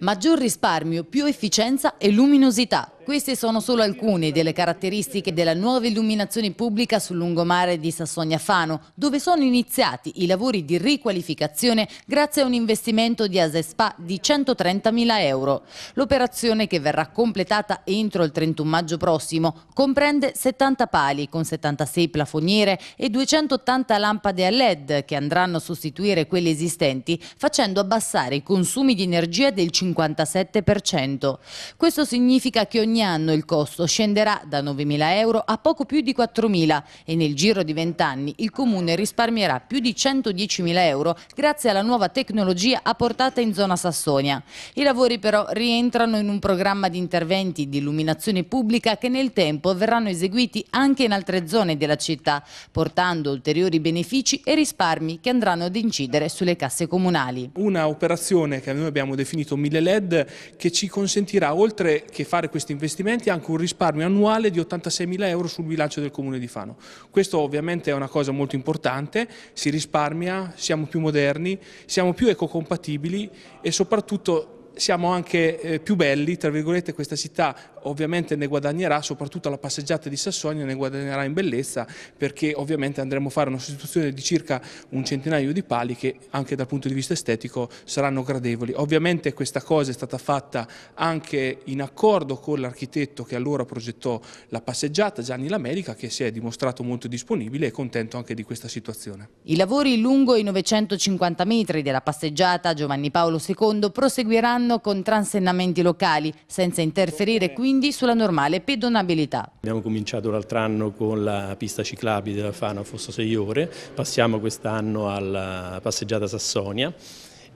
Maggior risparmio, più efficienza e luminosità. Queste sono solo alcune delle caratteristiche della nuova illuminazione pubblica sul lungomare di Sassonia Fano, dove sono iniziati i lavori di riqualificazione grazie a un investimento di Asespa di 130.000 euro. L'operazione, che verrà completata entro il 31 maggio prossimo, comprende 70 pali con 76 plafoniere e 280 lampade a LED che andranno a sostituire quelle esistenti, facendo abbassare i consumi di energia del 57%. Questo significa che ogni ogni anno il costo scenderà da 9.000 euro a poco più di 4.000 e nel giro di 20 anni il Comune risparmierà più di 110.000 euro grazie alla nuova tecnologia apportata in zona Sassonia. I lavori però rientrano in un programma di interventi di illuminazione pubblica che nel tempo verranno eseguiti anche in altre zone della città, portando ulteriori benefici e risparmi che andranno ad incidere sulle casse comunali. Una operazione che noi abbiamo definito 1000 LED che ci consentirà, oltre che fare questi investimenti, investimenti e anche un risparmio annuale di 86 mila euro sul bilancio del Comune di Fano. Questo ovviamente è una cosa molto importante, si risparmia, siamo più moderni, siamo più ecocompatibili e soprattutto siamo anche eh, più belli, tra virgolette questa città ovviamente ne guadagnerà, soprattutto la passeggiata di Sassonia ne guadagnerà in bellezza perché ovviamente andremo a fare una sostituzione di circa un centinaio di pali che anche dal punto di vista estetico saranno gradevoli. Ovviamente questa cosa è stata fatta anche in accordo con l'architetto che allora progettò la passeggiata, Gianni Lamerica, che si è dimostrato molto disponibile e contento anche di questa situazione. I lavori lungo i 950 metri della passeggiata Giovanni Paolo II proseguiranno anno con transennamenti locali, senza interferire quindi sulla normale pedonabilità. Abbiamo cominciato l'altro anno con la pista ciclabile della Fano a Fosso Seiore, passiamo quest'anno alla passeggiata Sassonia,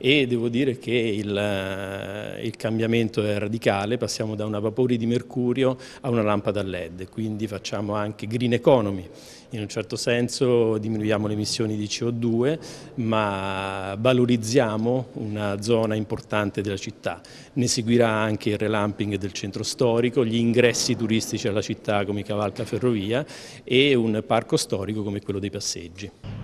e devo dire che il, eh, il, cambiamento è radicale, passiamo da una vapori di mercurio a una lampada led, quindi facciamo anche green economy, in un certo senso diminuiamo le emissioni di CO2 ma valorizziamo una zona importante della città, ne seguirà anche il relamping del centro storico, gli ingressi turistici alla città come Cavalca Ferrovia e un parco storico come quello dei passeggi.